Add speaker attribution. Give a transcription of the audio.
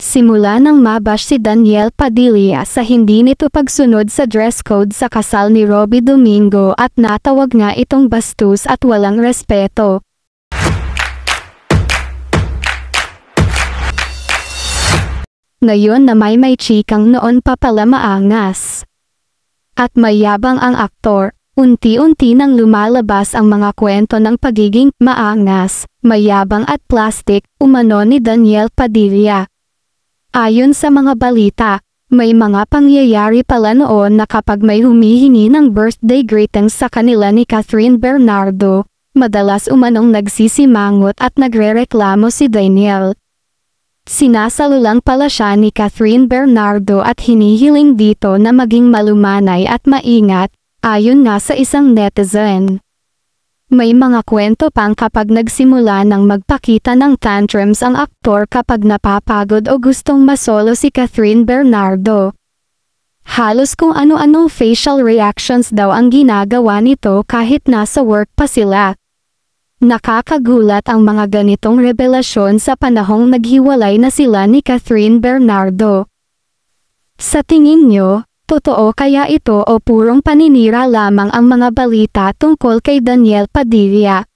Speaker 1: Simula nang mabash si Daniel Padilla sa hindi nito pagsunod sa dress code sa kasal ni Robbie Domingo at natawag nga itong bastos at walang respeto. Ngayon na may may chikang noon pa pala maangas. At mayabang ang aktor, unti-unti nang lumalabas ang mga kwento ng pagiging maangas, mayabang at plastic, umano ni Daniel Padilla. Ayon sa mga balita, may mga pangyayari pala noon na kapag may humihingi ng birthday greetings sa kanila ni Catherine Bernardo, madalas umanong nagsisimangot at nagrereklamo si Daniel. Sinasalo lang pala siya ni Catherine Bernardo at hinihiling dito na maging malumanay at maingat, ayon nga sa isang netizen. May mga kwento pang kapag nagsimula ng magpakita ng tantrums ang aktor kapag napapagod o gustong masolo si Catherine Bernardo. Halos kung ano-anong facial reactions daw ang ginagawa nito kahit nasa work pa sila. Nakakagulat ang mga ganitong revelasyon sa panahong naghiwalay na sila ni Catherine Bernardo. Sa tingin niyo, Totoo kaya ito o purong paninira lamang ang mga balita tungkol kay Daniel Padilla?